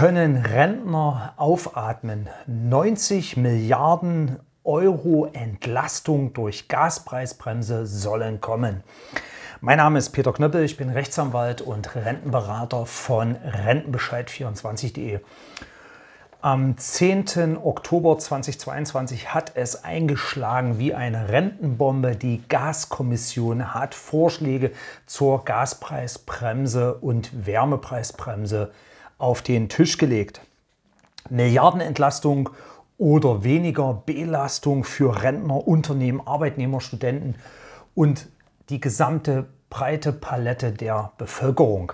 können Rentner aufatmen. 90 Milliarden Euro Entlastung durch Gaspreisbremse sollen kommen. Mein Name ist Peter Knöppel, ich bin Rechtsanwalt und Rentenberater von Rentenbescheid24.de. Am 10. Oktober 2022 hat es eingeschlagen wie eine Rentenbombe. Die Gaskommission hat Vorschläge zur Gaspreisbremse und Wärmepreisbremse äh, auf den Tisch gelegt. Milliardenentlastung oder weniger Belastung für Rentner, Unternehmen, Arbeitnehmer, Studenten und die gesamte breite Palette der Bevölkerung.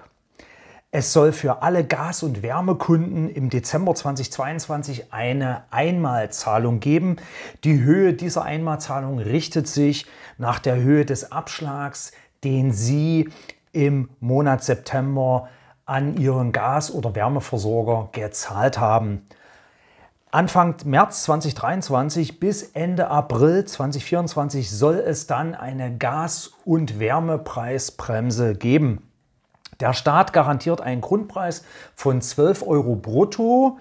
Es soll für alle Gas- und Wärmekunden im Dezember 2022 eine Einmalzahlung geben. Die Höhe dieser Einmalzahlung richtet sich nach der Höhe des Abschlags, den Sie im Monat September an ihren Gas- oder Wärmeversorger gezahlt haben. Anfang März 2023 bis Ende April 2024 soll es dann eine Gas- und Wärmepreisbremse geben. Der Staat garantiert einen Grundpreis von 12 Euro brutto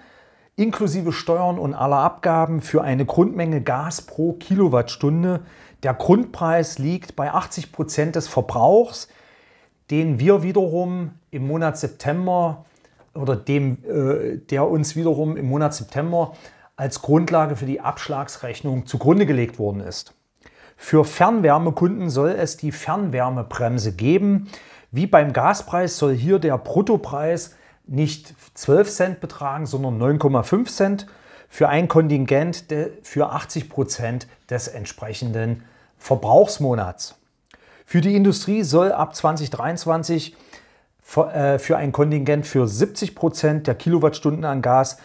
inklusive Steuern und aller Abgaben für eine Grundmenge Gas pro Kilowattstunde. Der Grundpreis liegt bei 80 Prozent des Verbrauchs den wir wiederum im Monat September oder dem, äh, der uns wiederum im Monat September als Grundlage für die Abschlagsrechnung zugrunde gelegt worden ist. Für Fernwärmekunden soll es die Fernwärmebremse geben. Wie beim Gaspreis soll hier der Bruttopreis nicht 12 Cent betragen, sondern 9,5 Cent für ein Kontingent für 80 Prozent des entsprechenden Verbrauchsmonats. Für die Industrie soll ab 2023 äh, für ein Kontingent für 70 Prozent der Kilowattstunden an Gas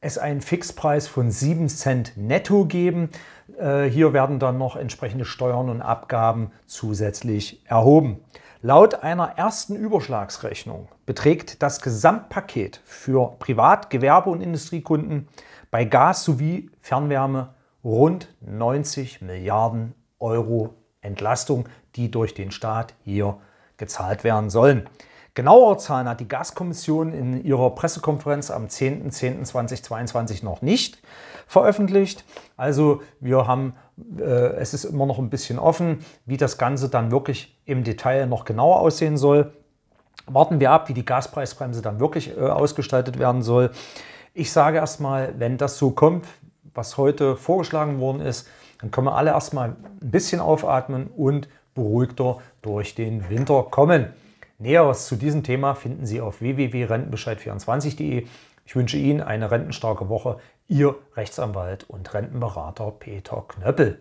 es einen Fixpreis von 7 Cent netto geben. Äh, hier werden dann noch entsprechende Steuern und Abgaben zusätzlich erhoben. Laut einer ersten Überschlagsrechnung beträgt das Gesamtpaket für Privat-, Gewerbe- und Industriekunden bei Gas sowie Fernwärme rund 90 Milliarden Euro Entlastung, die durch den Staat hier gezahlt werden sollen. Genauere Zahlen hat die Gaskommission in ihrer Pressekonferenz am 10.10.2022 noch nicht veröffentlicht. Also wir haben, äh, es ist immer noch ein bisschen offen, wie das Ganze dann wirklich im Detail noch genauer aussehen soll. Warten wir ab, wie die Gaspreisbremse dann wirklich äh, ausgestaltet werden soll. Ich sage erstmal, wenn das so kommt, was heute vorgeschlagen worden ist, dann können wir alle erstmal ein bisschen aufatmen und beruhigter durch den Winter kommen. Näheres zu diesem Thema finden Sie auf www.rentenbescheid24.de. Ich wünsche Ihnen eine rentenstarke Woche. Ihr Rechtsanwalt und Rentenberater Peter Knöppel.